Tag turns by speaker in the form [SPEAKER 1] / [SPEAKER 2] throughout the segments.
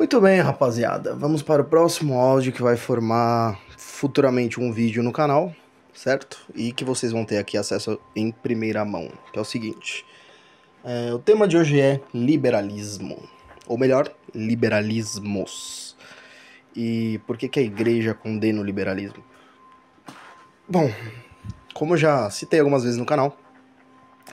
[SPEAKER 1] Muito bem, rapaziada. Vamos para o próximo áudio que vai formar futuramente um vídeo no canal, certo? E que vocês vão ter aqui acesso em primeira mão, que é o seguinte. É, o tema de hoje é liberalismo, ou melhor, liberalismos. E por que, que a igreja condena o liberalismo? Bom, como eu já citei algumas vezes no canal,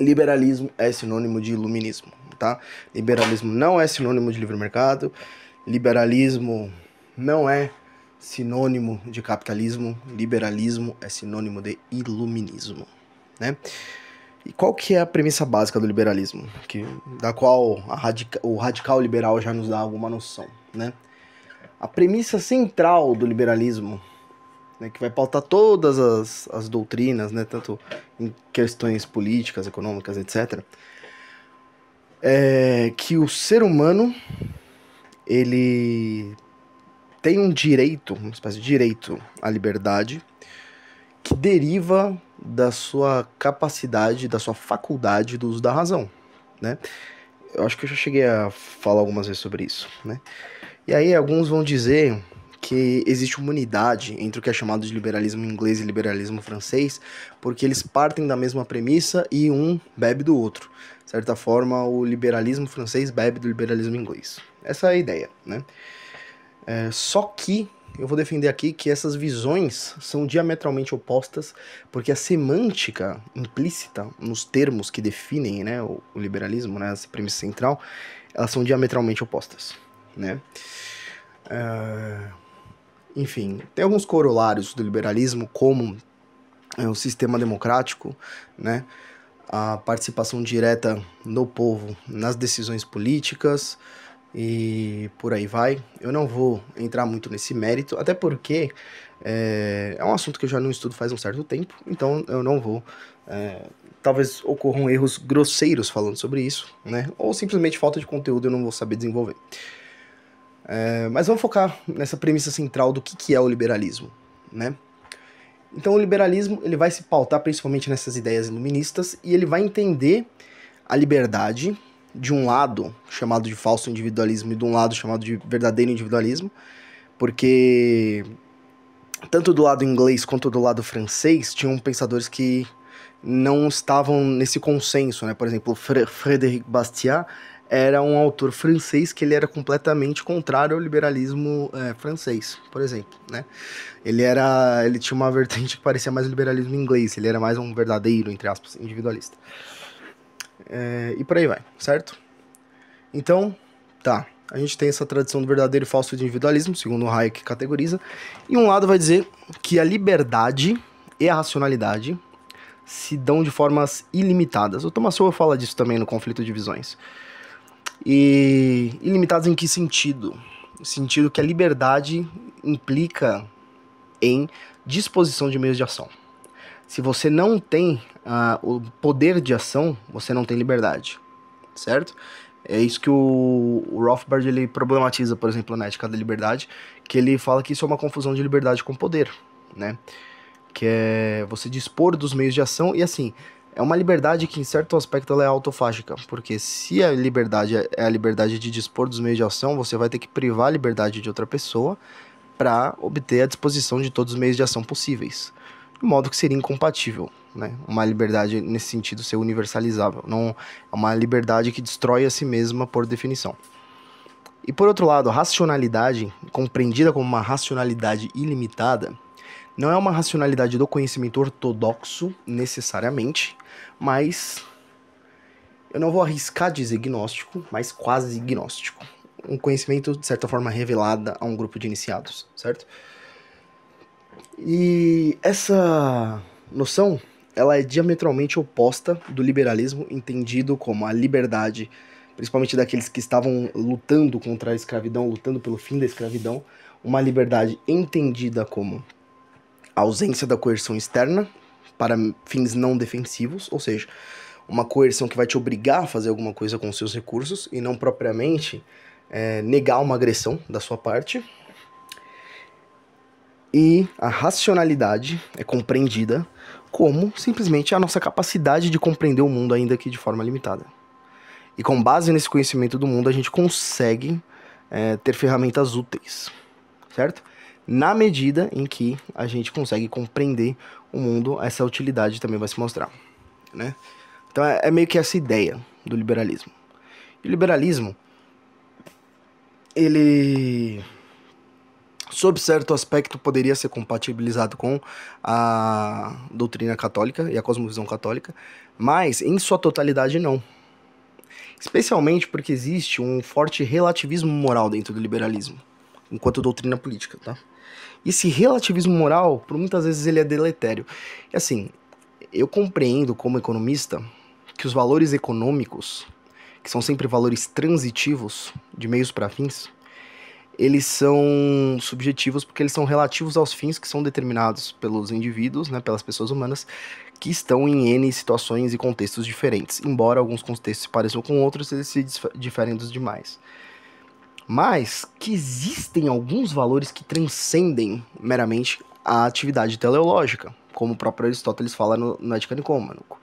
[SPEAKER 1] liberalismo é sinônimo de iluminismo, tá? Liberalismo não é sinônimo de livre mercado, liberalismo não é sinônimo de capitalismo, liberalismo é sinônimo de iluminismo, né? E qual que é a premissa básica do liberalismo, que, da qual radica, o radical liberal já nos dá alguma noção, né? A premissa central do liberalismo, né, que vai pautar todas as, as doutrinas, né, tanto em questões políticas, econômicas, etc., é que o ser humano ele tem um direito, uma espécie de direito à liberdade, que deriva da sua capacidade, da sua faculdade do uso da razão, né? Eu acho que eu já cheguei a falar algumas vezes sobre isso, né? E aí alguns vão dizer que existe uma unidade entre o que é chamado de liberalismo inglês e liberalismo francês, porque eles partem da mesma premissa e um bebe do outro. De certa forma, o liberalismo francês bebe do liberalismo inglês. Essa é a ideia, né? É, só que eu vou defender aqui que essas visões são diametralmente opostas, porque a semântica implícita nos termos que definem né, o, o liberalismo, né, essa premissa central, elas são diametralmente opostas, né? É, enfim, tem alguns corolários do liberalismo, como é, o sistema democrático, né? a participação direta do povo nas decisões políticas e por aí vai. Eu não vou entrar muito nesse mérito, até porque é, é um assunto que eu já não estudo faz um certo tempo, então eu não vou. É, talvez ocorram erros grosseiros falando sobre isso, né? Ou simplesmente falta de conteúdo eu não vou saber desenvolver. É, mas vamos focar nessa premissa central do que, que é o liberalismo, né? Então o liberalismo ele vai se pautar principalmente nessas ideias iluministas e ele vai entender a liberdade de um lado chamado de falso individualismo e de um lado chamado de verdadeiro individualismo, porque tanto do lado inglês quanto do lado francês tinham pensadores que não estavam nesse consenso, né? Por exemplo, Frederic Frédéric Bastiat era um autor francês que ele era completamente contrário ao liberalismo é, francês, por exemplo, né? Ele era, ele tinha uma vertente que parecia mais liberalismo inglês, ele era mais um verdadeiro, entre aspas, individualista. É, e por aí vai, certo? Então, tá. A gente tem essa tradição do verdadeiro e falso individualismo, segundo Hayek categoriza. E um lado vai dizer que a liberdade e a racionalidade se dão de formas ilimitadas. O Thomas Sowell fala disso também no Conflito de Visões. E ilimitados em que sentido? sentido que a liberdade implica em disposição de meios de ação. Se você não tem uh, o poder de ação, você não tem liberdade, certo? É isso que o, o Rothbard ele problematiza, por exemplo, na Ética da Liberdade, que ele fala que isso é uma confusão de liberdade com poder, né? Que é você dispor dos meios de ação e assim, é uma liberdade que, em certo aspecto, ela é autofágica, porque se a liberdade é, é a liberdade de dispor dos meios de ação, você vai ter que privar a liberdade de outra pessoa para obter a disposição de todos os meios de ação possíveis, de modo que seria incompatível, né? Uma liberdade nesse sentido ser universalizável, não é uma liberdade que destrói a si mesma por definição. E por outro lado, a racionalidade, compreendida como uma racionalidade ilimitada, não é uma racionalidade do conhecimento ortodoxo, necessariamente, mas eu não vou arriscar dizer gnóstico, mas quase gnóstico. Um conhecimento, de certa forma, revelada a um grupo de iniciados, certo? E essa noção, ela é diametralmente oposta do liberalismo, entendido como a liberdade, principalmente daqueles que estavam lutando contra a escravidão, lutando pelo fim da escravidão, uma liberdade entendida como a ausência da coerção externa para fins não defensivos, ou seja, uma coerção que vai te obrigar a fazer alguma coisa com seus recursos e não propriamente é, negar uma agressão da sua parte. E a racionalidade é compreendida como simplesmente a nossa capacidade de compreender o mundo, ainda que de forma limitada. E com base nesse conhecimento do mundo, a gente consegue é, ter ferramentas úteis, certo? na medida em que a gente consegue compreender o mundo, essa utilidade também vai se mostrar. Né? Então é, é, meio que essa ideia do liberalismo. E o liberalismo, ele, sob certo aspecto, poderia ser compatibilizado com a doutrina católica e a cosmovisão católica, mas em sua totalidade não. Especialmente porque existe um forte relativismo moral dentro do liberalismo, enquanto doutrina política, tá? Esse relativismo moral, por muitas vezes, ele é deletério. E assim, eu compreendo como economista que os valores econômicos, que são sempre valores transitivos, de meios para fins, eles são subjetivos porque eles são relativos aos fins que são determinados pelos indivíduos, né, pelas pessoas humanas, que estão em N situações e contextos diferentes. Embora alguns contextos se pareçam com outros, eles se diferem dos demais mas que existem alguns valores que transcendem meramente a atividade teleológica, como o próprio Aristóteles fala no, no Ética Nicômaco.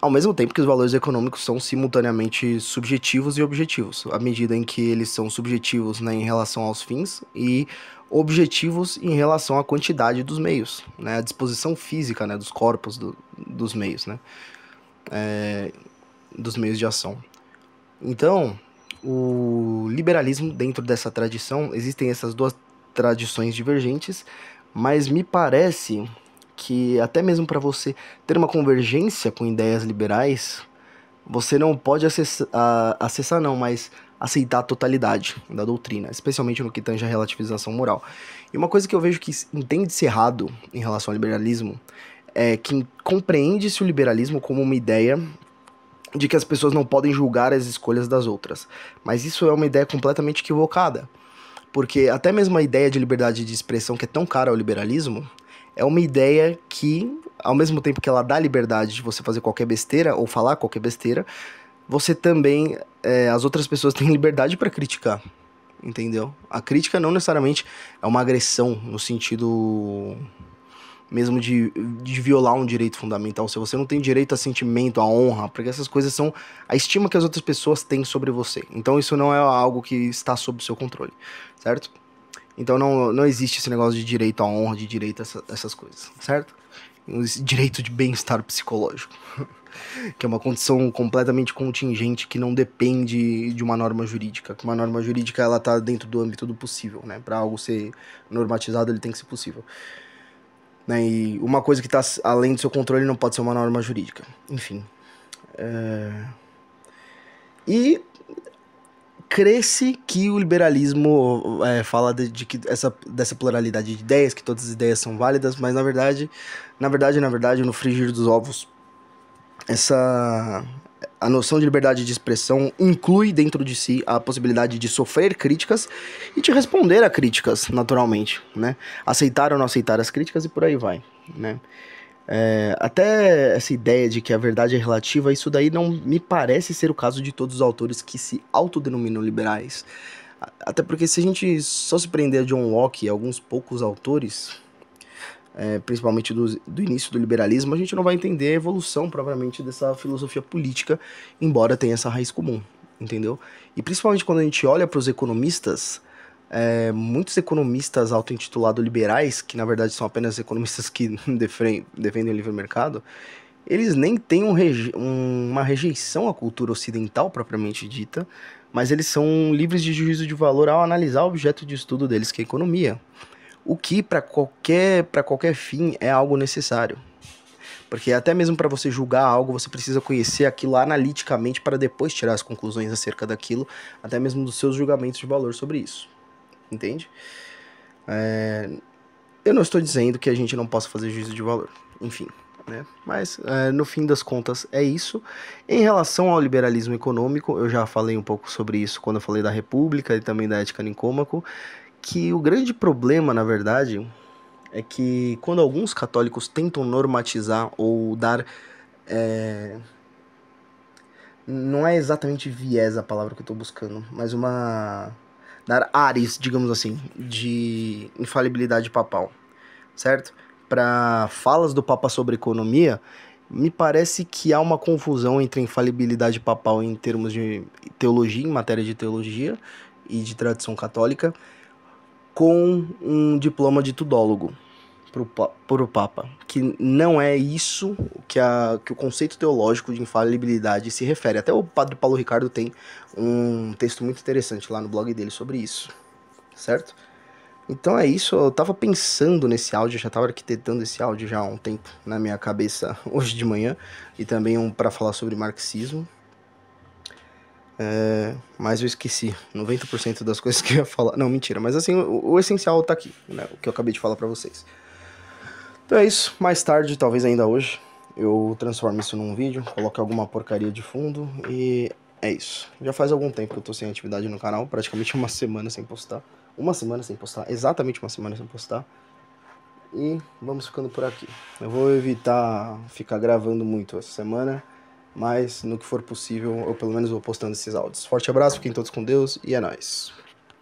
[SPEAKER 1] Ao mesmo tempo que os valores econômicos são simultaneamente subjetivos e objetivos, à medida em que eles são subjetivos né, em relação aos fins e objetivos em relação à quantidade dos meios, né, à disposição física né, dos corpos do, dos meios, né, é, dos meios de ação. Então, o liberalismo dentro dessa tradição, existem essas duas tradições divergentes, mas me parece que até mesmo para você ter uma convergência com ideias liberais, você não pode acessar, acessar não, mas aceitar a totalidade da doutrina, especialmente no que tange a relativização moral. E uma coisa que eu vejo que entende-se errado em relação ao liberalismo é que compreende-se o liberalismo como uma ideia de que as pessoas não podem julgar as escolhas das outras. Mas isso é uma ideia completamente equivocada. Porque até mesmo a ideia de liberdade de expressão, que é tão cara ao liberalismo, é uma ideia que, ao mesmo tempo que ela dá liberdade de você fazer qualquer besteira ou falar qualquer besteira, você também. É, as outras pessoas têm liberdade para criticar. Entendeu? A crítica não necessariamente é uma agressão no sentido mesmo de, de violar um direito fundamental se Você não tem direito a sentimento, a honra, porque essas coisas são a estima que as outras pessoas têm sobre você. Então isso não é algo que está sob seu controle, certo? Então não, não existe esse negócio de direito à honra, de direito a essa, essas coisas, certo? Esse direito de bem-estar psicológico, que é uma condição completamente contingente que não depende de uma norma jurídica. Que uma norma jurídica ela está dentro do âmbito do possível, né? Para algo ser normatizado ele tem que ser possível. Né? E uma coisa que está além do seu controle não pode ser uma norma jurídica. Enfim. É... E cresce que o liberalismo é, fala de, de, que essa, dessa pluralidade de ideias, que todas as ideias são válidas, mas na verdade, na verdade, na verdade, no frigir dos ovos, essa a noção de liberdade de expressão inclui dentro de si a possibilidade de sofrer críticas e de responder a críticas, naturalmente, né? Aceitar ou não aceitar as críticas e por aí vai, né? É, até essa ideia de que a verdade é relativa, isso daí não me parece ser o caso de todos os autores que se autodenominam liberais. Até porque se a gente só se prender a John Locke e alguns poucos autores, é, principalmente do, do início do liberalismo, a gente não vai entender a evolução propriamente dessa filosofia política, embora tenha essa raiz comum, entendeu? E principalmente quando a gente olha para os economistas, é, muitos economistas auto-intitulados liberais, que na verdade são apenas economistas que defendem o livre mercado, eles nem têm um reje uma rejeição à cultura ocidental propriamente dita, mas eles são livres de juízo de valor ao analisar o objeto de estudo deles, que é a economia. O que para qualquer para qualquer fim é algo necessário. Porque até mesmo para você julgar algo, você precisa conhecer aquilo analiticamente para depois tirar as conclusões acerca daquilo, até mesmo dos seus julgamentos de valor sobre isso. Entende? É... Eu não estou dizendo que a gente não possa fazer juízo de valor. Enfim. Né? Mas é, no fim das contas é isso. Em relação ao liberalismo econômico, eu já falei um pouco sobre isso quando eu falei da República e também da ética Nicômaco, que o grande problema, na verdade, é que quando alguns católicos tentam normatizar ou dar. É... Não é exatamente viés a palavra que eu estou buscando, mas uma. dar ares, digamos assim, de infalibilidade papal, certo? Para falas do Papa sobre economia, me parece que há uma confusão entre a infalibilidade papal em termos de teologia, em matéria de teologia e de tradição católica, com um diploma de tudólogo para o Papa, que não é isso que, a, que o conceito teológico de infalibilidade se refere. Até o padre Paulo Ricardo tem um texto muito interessante lá no blog dele sobre isso, certo? Então é isso, eu estava pensando nesse áudio, já estava arquitetando esse áudio já há um tempo na minha cabeça hoje de manhã, e também um para falar sobre marxismo, é, mas eu esqueci 90% das coisas que eu ia falar. Não, mentira, mas assim, o, o essencial tá aqui, né? O que eu acabei de falar para vocês. Então é isso. Mais tarde, talvez ainda hoje, eu transformo isso num vídeo, coloque alguma porcaria de fundo e é isso. Já faz algum tempo que eu tô sem atividade no canal, praticamente uma semana sem postar. Uma semana sem postar, exatamente uma semana sem postar. E vamos ficando por aqui. Eu vou evitar ficar gravando muito essa semana mas no que for possível, eu pelo menos vou postando esses áudios. Forte abraço, fiquem todos com Deus e é nóis.